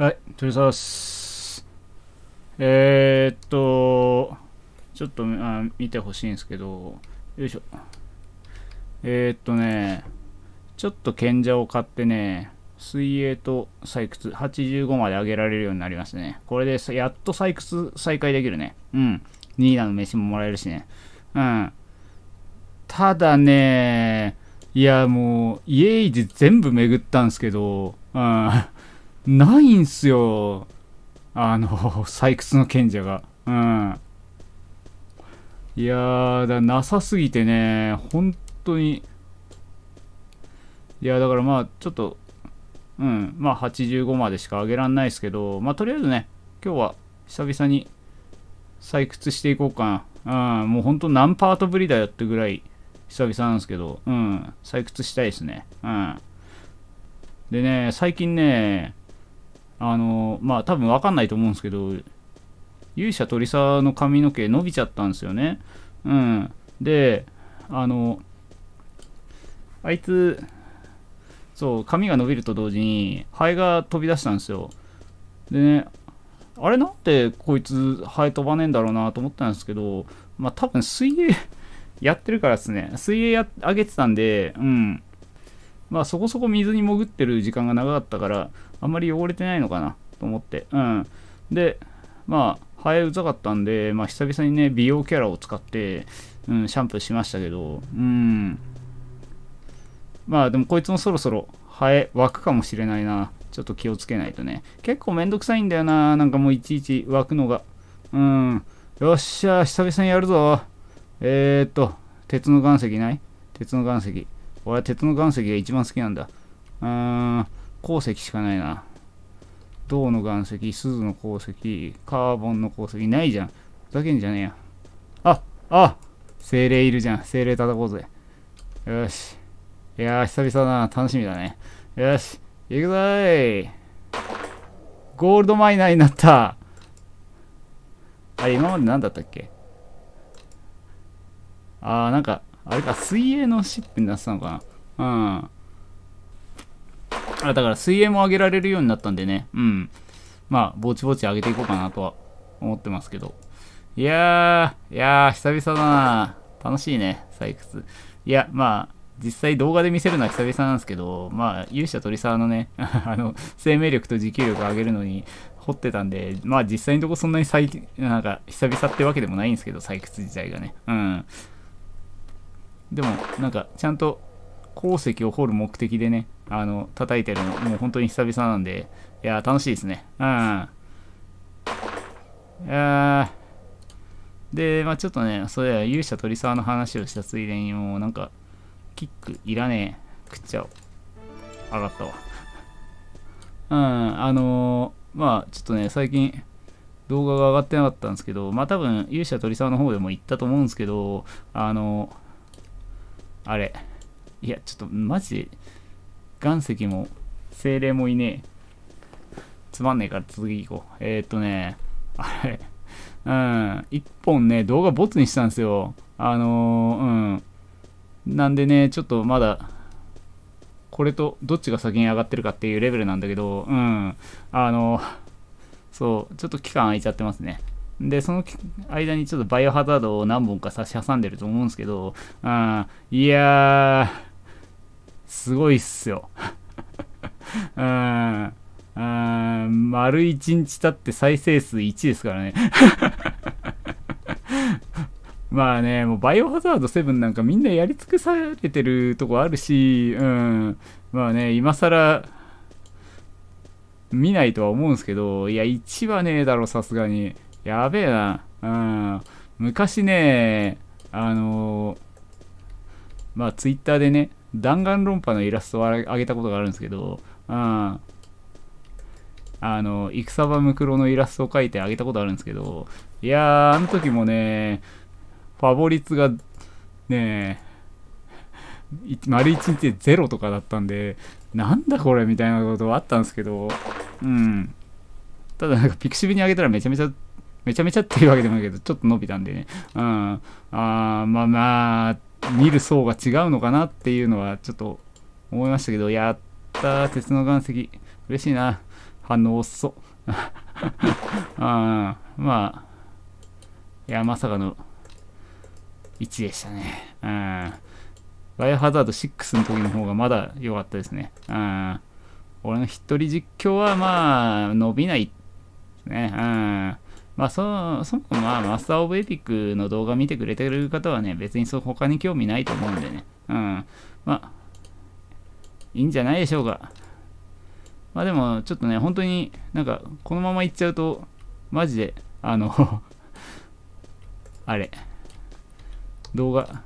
はい、取りさす。えー、っと、ちょっとあ見てほしいんですけど、よいしょ。えー、っとね、ちょっと賢者を買ってね、水泳と採掘、85まで上げられるようになりましたね。これでやっと採掘再開できるね。うん。ニーナの飯ももらえるしね。うん。ただね、いやもう、イエイで全部巡ったんですけど、うん。ないんすよ。あの、採掘の賢者が。うん。いやー、だなさすぎてね、本当に。いや、だからまあ、ちょっと、うん、まあ85までしか上げらんないですけど、まあとりあえずね、今日は久々に採掘していこうかな。うん、もうほんと何パートぶりだよってぐらい久々なんですけど、うん、採掘したいですね。うん。でね、最近ね、あのまあ多分分かんないと思うんですけど勇者鳥沢の髪の毛伸びちゃったんですよねうんであのあいつそう髪が伸びると同時にハエが飛び出したんですよでねあれなんでこいつハエ飛ばねえんだろうなと思ったんですけどまあ多分水泳やってるからですね水泳やげてたんでうんまあそこそこ水に潜ってる時間が長かったから、あんまり汚れてないのかなと思って。うん。で、まあ、ハエうざかったんで、まあ久々にね、美容キャラを使って、うん、シャンプーしましたけど、うん。まあでもこいつもそろそろハエ湧くかもしれないな。ちょっと気をつけないとね。結構めんどくさいんだよな。なんかもういちいち湧くのが。うん。よっしゃ、久々にやるぞ。えー、っと、鉄の岩石ない鉄の岩石。俺は鉄の岩石が一番好きなんだ。うーん、鉱石しかないな。銅の岩石、鈴の鉱石、カーボンの鉱石、ないじゃん。ふざけんじゃねえや。あ、あ精霊いるじゃん。精霊叩こうぜ。よし。いやー、久々だな。楽しみだね。よし。行くぞーい。ゴールドマイナーになった。あれ、今まで何だったっけあー、なんか、あれか、水泳のシップになってたのかな。うん。あだから水泳も上げられるようになったんでね。うん。まあ、ぼちぼち上げていこうかなとは思ってますけど。いやー、いやー、久々だな。楽しいね、採掘。いや、まあ、実際動画で見せるのは久々なんですけど、まあ、勇者鳥沢のね、あの、生命力と持久力を上げるのに掘ってたんで、まあ実際のとこそんなに最、なんか久々ってわけでもないんですけど、採掘自体がね。うん。でも、なんか、ちゃんと鉱石を掘る目的でね、あの、叩いてるの、もう本当に久々なんで、いや楽しいですね。うん。あで、まあちょっとね、それ勇者鳥沢の話をしたついでに、もうなんか、キックいらねえ、食っちゃおう。上がったわ。うん、あのー、まあちょっとね、最近、動画が上がってなかったんですけど、まあ多分、勇者鳥沢の方でも言ったと思うんですけど、あのーあれ。いや、ちょっと、マジ、岩石も、精霊もいねえ。つまんねえから次行こう。えー、っとね、あれ。うん。一本ね、動画ボツにしたんですよ。あのー、うん。なんでね、ちょっとまだ、これとどっちが先に上がってるかっていうレベルなんだけど、うん。あのー、そう、ちょっと期間空いちゃってますね。で、その間にちょっとバイオハザードを何本か差し挟んでると思うんですけど、あいやー、すごいっすよ。う ん。丸1日経って再生数1ですからね。まあね、もうバイオハザード7なんかみんなやり尽くされてるとこあるし、うん。まあね、今更見ないとは思うんですけど、いや、1はねえだろ、さすがに。やべえな。うん。昔ね、あのー、まあ、ツイッターでね、弾丸論破のイラストをあげたことがあるんですけど、うん。あの、戦場ムクロのイラストを描いてあげたことあるんですけど、いやー、あの時もね、ファボリツが、ね丸1日で0とかだったんで、なんだこれみたいなことはあったんですけど、うん。ただなんかピクシブにあげたらめちゃめちゃめちゃめちゃっていうわけでもないけど、ちょっと伸びたんでね。うん。ああ、まあまあ、見る層が違うのかなっていうのはちょっと思いましたけど、やったー、鉄の岩石。嬉しいな。反応遅っ。あ まあ、いや、まさかの1でしたね。うん。バイオハザード6の時の方がまだ良かったですね。うん。俺の一人実況はまあ、伸びないですね。うん。まあ、そそもそも、まあ、マスター・オブ・エピックの動画見てくれてる方はね、別にそ他に興味ないと思うんでね。うん。まあ、いいんじゃないでしょうか。まあでも、ちょっとね、本当になんか、このままいっちゃうと、マジで、あの あれ、動画、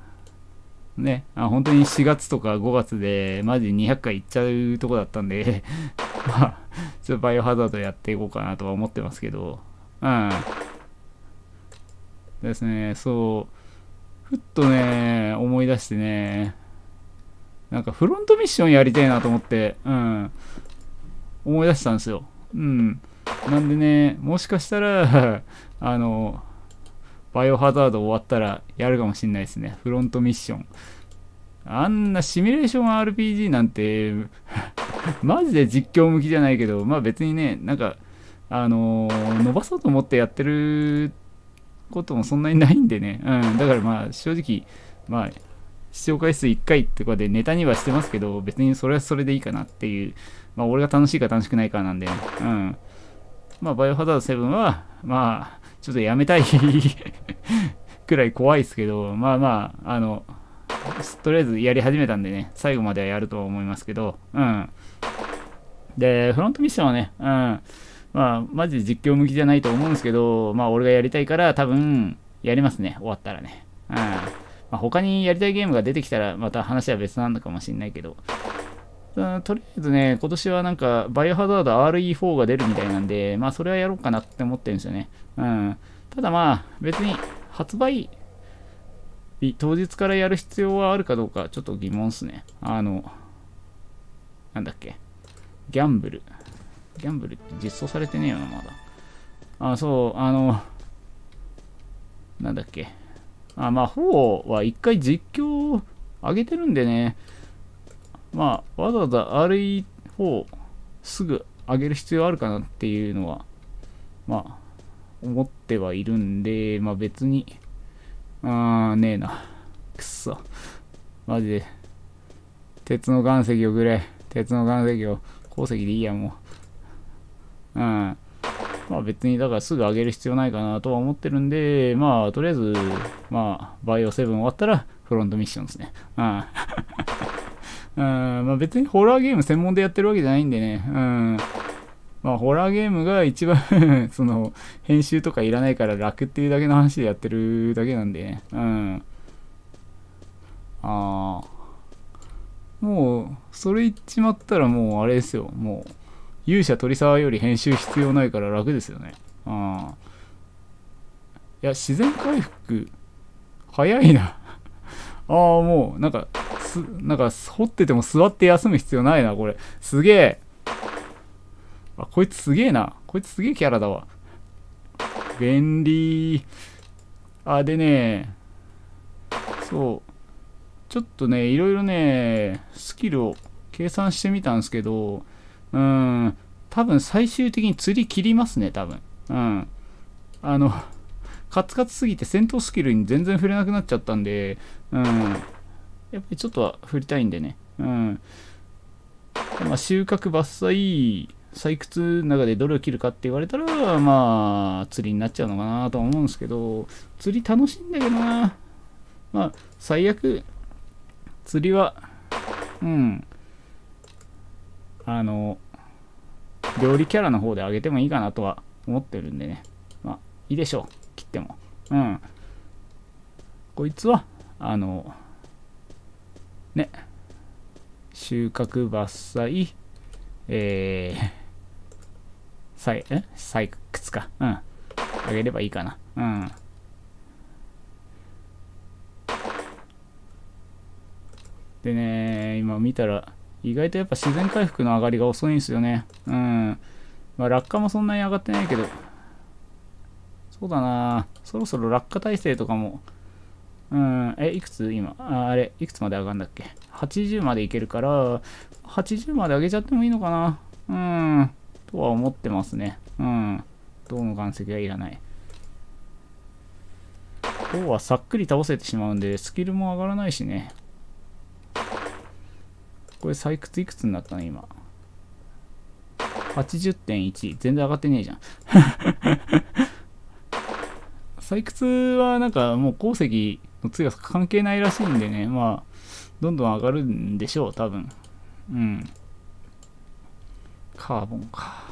ね、あ本当に4月とか5月で、マジ200回いっちゃうとこだったんで まあ、ちょっとバイオハザードやっていこうかなとは思ってますけど、うん。ですね、そう。ふっとね、思い出してね、なんかフロントミッションやりたいなと思って、うん。思い出したんですよ。うん。なんでね、もしかしたら あの、バイオハザード終わったらやるかもしんないですね。フロントミッション。あんなシミュレーション RPG なんて マジで実況向きじゃないけど、まあ別にね、なんか、あの伸ばそうと思ってやってることもそんなにないんでね、うん、だからまあ正直、まあ、視聴回数1回とかでネタにはしてますけど、別にそれはそれでいいかなっていう、まあ俺が楽しいか楽しくないかなんで、うん。まあバイオハザード7は、まあ、ちょっとやめたい くらい怖いですけど、まあまあ、あの、とりあえずやり始めたんでね、最後まではやるとは思いますけど、うん。で、フロントミッションはね、うん。まあ、マジで実況向きじゃないと思うんですけど、まあ、俺がやりたいから多分、やりますね。終わったらね。うん。まあ、他にやりたいゲームが出てきたら、また話は別なのかもしんないけど。とりあえずね、今年はなんか、バイオハザード RE4 が出るみたいなんで、まあ、それはやろうかなって思ってるんですよね。うん。ただまあ、別に、発売当日からやる必要はあるかどうか、ちょっと疑問っすね。あの、なんだっけ。ギャンブル。ギャンブルって実装されてねえよな、まだ。あ、そう、あの、なんだっけ。あ、まあ、は一回実況上げてるんでね、まあ、わざわざ RE4 すぐ上げる必要あるかなっていうのは、まあ、思ってはいるんで、まあ別に、あーねえな。くっそ。マジで。鉄の岩石をくれ。鉄の岩石を。鉱石でいいや、もう。うん。まあ別にだからすぐ上げる必要ないかなとは思ってるんで、まあとりあえず、まあバイオ7終わったらフロントミッションですね。うん。うん、まあ別にホラーゲーム専門でやってるわけじゃないんでね。うん。まあ、ホラーゲームが一番 その、編集とかいらないから楽っていうだけの話でやってるだけなんでね。うん。ああ。もう、それ言っちまったらもう、あれですよ。もう、勇者鳥沢より編集必要ないから楽ですよね。あいや、自然回復、早いな ああ、もう、なんか、す、なんか、掘ってても座って休む必要ないな、これ。すげえ。あ、こいつすげえな。こいつすげえキャラだわ。便利。あ、でね、そう。ちょっとね、いろいろね、スキルを計算してみたんですけど、うん、多分最終的に釣り切りますね、多分。うん。あの、カツカツすぎて戦闘スキルに全然触れなくなっちゃったんで、うん。やっぱりちょっとは振りたいんでね。うん。まあ、収穫伐採、採掘の中でどれを切るかって言われたら、まあ、釣りになっちゃうのかなとは思うんですけど、釣り楽しいんだけどな。まあ、最悪、釣りは、うん。あの、料理キャラの方で上げてもいいかなとは思ってるんでね。まあ、いいでしょう。切っても。うん。こいつは、あの、ね、収穫伐採、えー、採、え採掘か。うん。あげればいいかな。うん。でね、今見たら、意外とやっぱ自然回復の上がりが遅いんですよね。うん。まあ、落下もそんなに上がってないけど、そうだなそろそろ落下体制とかも、うん、え、いくつ今あ、あれ、いくつまで上がるんだっけ ?80 までいけるから、80まで上げちゃってもいいのかなうん、とは思ってますね。うん、銅の岩石はいらない。銅はさっくり倒せてしまうんで、スキルも上がらないしね。これ採掘いくつになったの今。80.1。全然上がってねえじゃん。採掘はなんかもう鉱石の強さ関係ないらしいんでね、まあ、どんどん上がるんでしょう、多分。うん。カーボンか。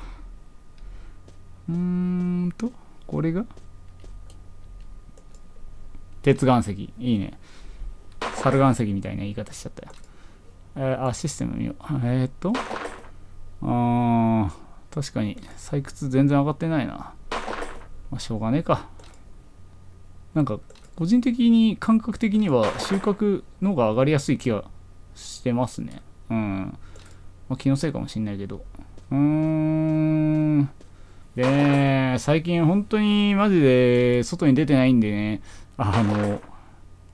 うーんと、これが鉄岩石。いいね。猿岩石みたいな言い方しちゃったよ。えー、あ、システム見よう。えー、っと、あー、確かに採掘全然上がってないな。まあ、しょうがねえか。なんか、個人的に感覚的には収穫のが上がりやすい気がしてますね。うん。まあ、気のせいかもしんないけど。うーん。で、最近本当にマジで外に出てないんでね、あの、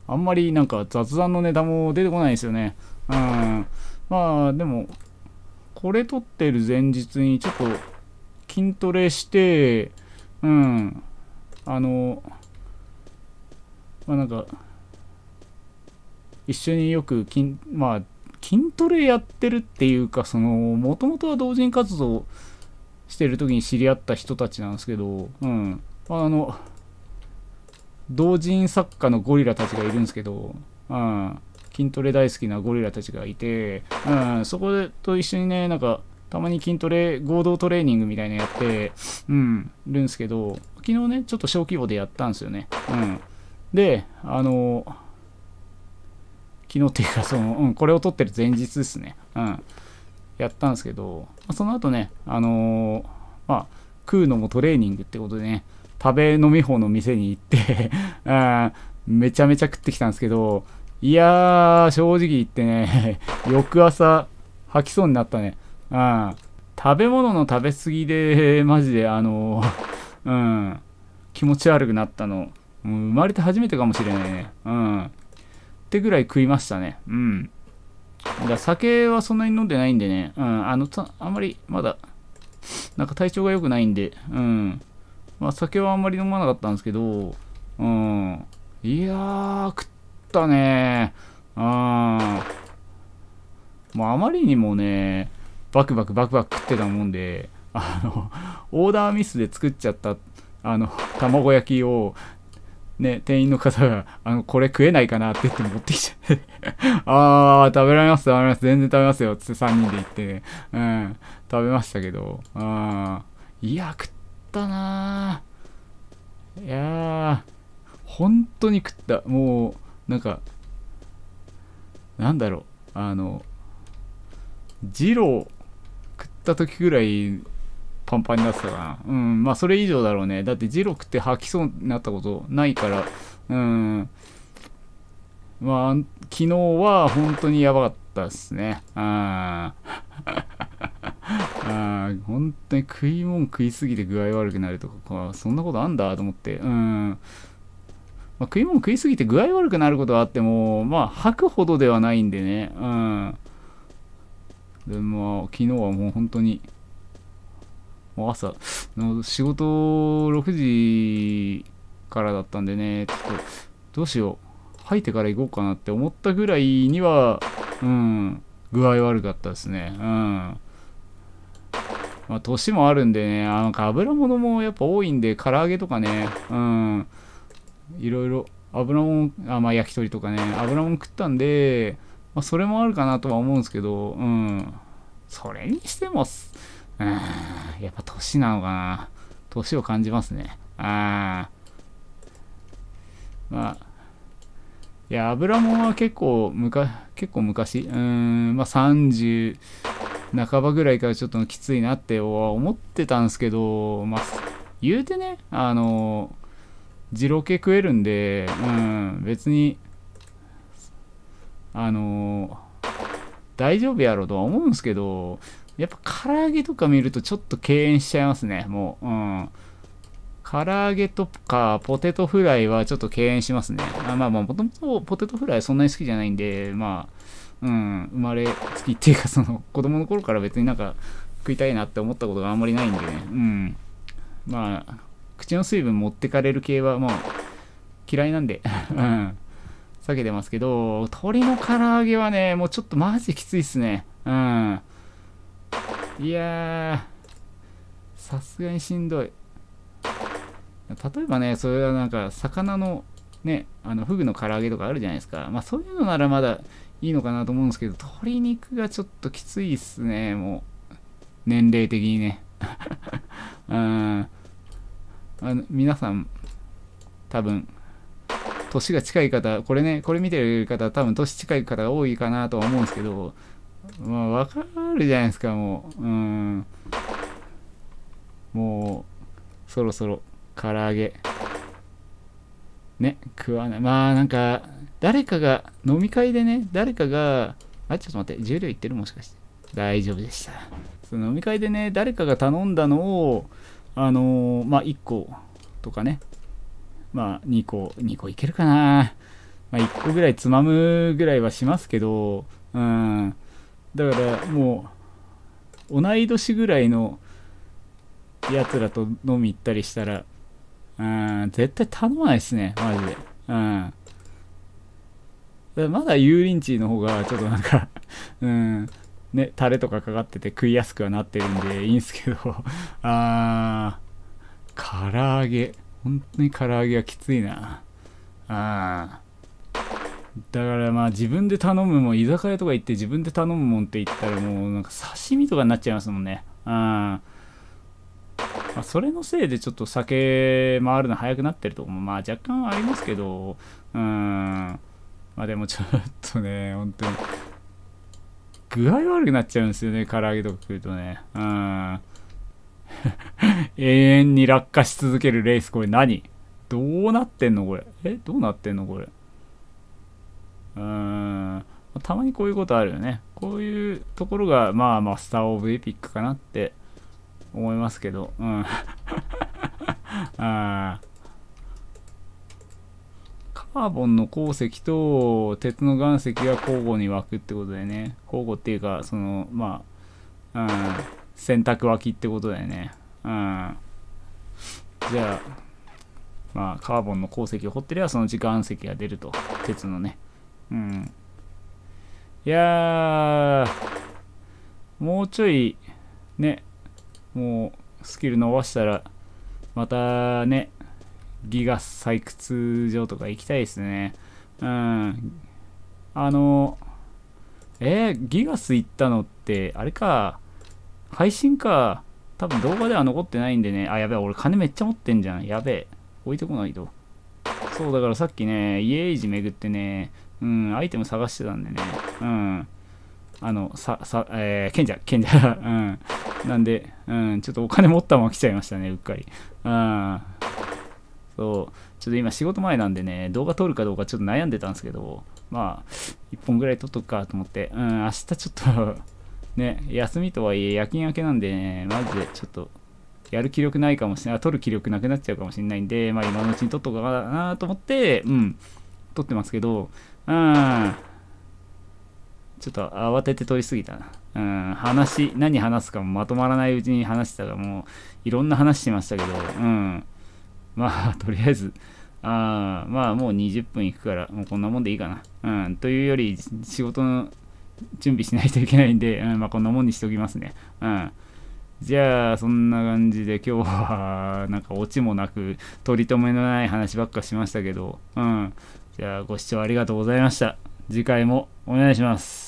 あんまりなんか雑談のネタも出てこないですよね。うん。まあ、でも、これ撮ってる前日にちょっと筋トレして、うん。あの、まあなんか、一緒によく筋、まあ、筋トレやってるっていうか、その、もともとは同人活動してる時に知り合った人たちなんですけど、うん。あの、同人作家のゴリラたちがいるんですけど、うん。筋トレ大好きなゴリラたちがいて、うん、そこと一緒にね、なんか、たまに筋トレ、合同トレーニングみたいなやって、うん、るんですけど、昨日ね、ちょっと小規模でやったんですよね。うん。で、あの、昨日っていうか、その、うん、これを撮ってる前日ですね。うん。やったんですけど、その後ね、あのまあ、食うのもトレーニングってことでね、食べ飲み方の店に行ってあ、めちゃめちゃ食ってきたんですけど、いやー、正直言ってね、翌朝、吐きそうになったね。うん。食べ物の食べ過ぎで、マジで、あの、うん、気持ち悪くなったの。う生まれて初めてかもしれないね。うん。ってぐらい食いましたね。うん。だ酒はそんなに飲んでないんでね、うん、あの、あんまりまだ、なんか体調が良くないんで、うん。まあ酒はあんまり飲まなかったんですけど、うん。いやー、食っったね。うん。もうあまりにもね、バクバクバクバク食ってたもんで、あの、オーダーミスで作っちゃった、あの、卵焼きを、ね、店員の方が、あの、これ食えないかなって言って持ってきちゃって あー、食べられます、食べられます、全然食べますよ、つって3人で言って、ね、うん、食べましたけど、うん。いや、食ったなー。いやー、本当に食った、もう、なんか、なんだろう、あの、ジロー食った時ぐらいパンパンになってたかな。うん、まあそれ以上だろうね。だってジロー食って吐きそうになったことないから、うん。まあ、昨日は本当にやばかったですね。あ あ本当に食い物食いすぎて具合悪くなるとか、そんなことあんだと思って。うん。まあ、食い物食いすぎて具合悪くなることはあっても、まあ、吐くほどではないんでね。うん。でも、まあ、昨日はもう本当に、もう朝、の仕事6時からだったんでね、ちょっと、どうしよう。吐いてから行こうかなって思ったぐらいには、うん、具合悪かったですね。うん。まあ、年もあるんでね、あの油物もやっぱ多いんで、唐揚げとかね、うん、いろいろ油もん、あ、まあ焼き鳥とかね、油もん食ったんで、まあそれもあるかなとは思うんですけど、うん。それにしても、うん、やっぱ年なのかな。年を感じますね。あまあ、いや、油もんは結構、むか、結構昔、うん、まあ30半ばぐらいからちょっときついなって思ってたんですけど、まあ、言うてね、あの、ロ系食えるんで、うん、別に、あのー、大丈夫やろうとは思うんですけど、やっぱ唐揚げとか見るとちょっと敬遠しちゃいますね、もう。うん。唐揚げとかポテトフライはちょっと敬遠しますね。あまあまあ、もともとポテトフライそんなに好きじゃないんで、まあ、うん、生まれつきっていうか、その、子供の頃から別になんか食いたいなって思ったことがあんまりないんでね。うん。まあ、口の水分持ってかれる系はもう嫌いなんで うん、避けてますけど、鶏の唐揚げはね、もうちょっとマジきついっすね。うん。いやさすがにしんどい。例えばね、それはなんか、魚の、ね、あの、フグの唐揚げとかあるじゃないですか。まあ、そういうのならまだいいのかなと思うんですけど、鶏肉がちょっときついっすね、もう。年齢的にね。うん。あの皆さん、多分、年が近い方、これね、これ見てる方、多分年近い方が多いかなとは思うんですけど、まあ、わかるじゃないですか、もう。うん。もう、そろそろ、唐揚げ。ね、食わない。まあ、なんか、誰かが、飲み会でね、誰かが、あ、ちょっと待って、重量いってるもしかして。大丈夫でした。その飲み会でね、誰かが頼んだのを、あのー、まあ、1個とかね、まあ、2個、2個いけるかな。まあ、1個ぐらいつまむぐらいはしますけど、うん。だから、もう、同い年ぐらいのやつらと飲み行ったりしたら、うん、絶対頼まないですね、マジで。うん。だまだ油淋鶏の方が、ちょっとなんか うん、ね、タレとかかかってて食いやすくはなってるんでいいんすけど あー、唐揚げ。本当に唐揚げはきついな。あー。だからまあ自分で頼むもん、居酒屋とか行って自分で頼むもんって言ったらもうなんか刺身とかになっちゃいますもんね。うん。まあ、それのせいでちょっと酒回るの早くなってるとこもまあ若干ありますけど、うん。まあでもちょっとね、本当に具合悪くなっちゃうんですよね、唐揚げとか食うとね。うん。永遠に落下し続けるレース、これ何どうなってんのこれ。えどうなってんのこれ。うーん。たまにこういうことあるよね。こういうところが、まあ、マスター・オブ・エピックかなって思いますけど。うん。あ あ。カーボンの鉱石と鉄の岩石が交互に湧くってことだよね。交互っていうか、その、まあ、うん、洗濯湧きってことだよね。うん。じゃあ、まあ、カーボンの鉱石を掘ってりゃ、そのうち岩石が出ると。鉄のね。うん。いやー、もうちょい、ね、もう、スキル伸ばしたら、またね、ギガ採掘場とか行きたいですね。うん。あの、えー、ギガス行ったのって、あれか、配信か、多分動画では残ってないんでね、あ、やべえ、俺金めっちゃ持ってんじゃん。やべえ、置いてこないと。そう、だからさっきね、家エイジ巡ってね、うん、アイテム探してたんでね、うん。あの、さ、さ、えー、賢者、賢者、うん。なんで、うん、ちょっとお金持ったまま来ちゃいましたね、うっかり。うん。そう、ちょっと今仕事前なんでね、動画撮るかどうかちょっと悩んでたんですけど、まあ、1本ぐらい撮っとくかと思って、うん、明日ちょっとね、休みとはいえ夜勤明けなんでね、マジでちょっと、やる気力ないかもしれない、撮る気力なくなっちゃうかもしれないんで、まあ今のうちに撮っとこうかなと思って、うん、撮ってますけど、うん、ちょっと慌てて撮りすぎたな。うん、話、何話すかもまとまらないうちに話したらもう、いろんな話しましたけど、うん。まあ、とりあえず、あまあ、もう20分いくから、もうこんなもんでいいかな。うん、というより、仕事の準備しないといけないんで、うん、まあ、こんなもんにしておきますね。うん。じゃあ、そんな感じで今日は、なんかオチもなく、取り留めのない話ばっかしましたけど、うん。じゃあ、ご視聴ありがとうございました。次回もお願いします。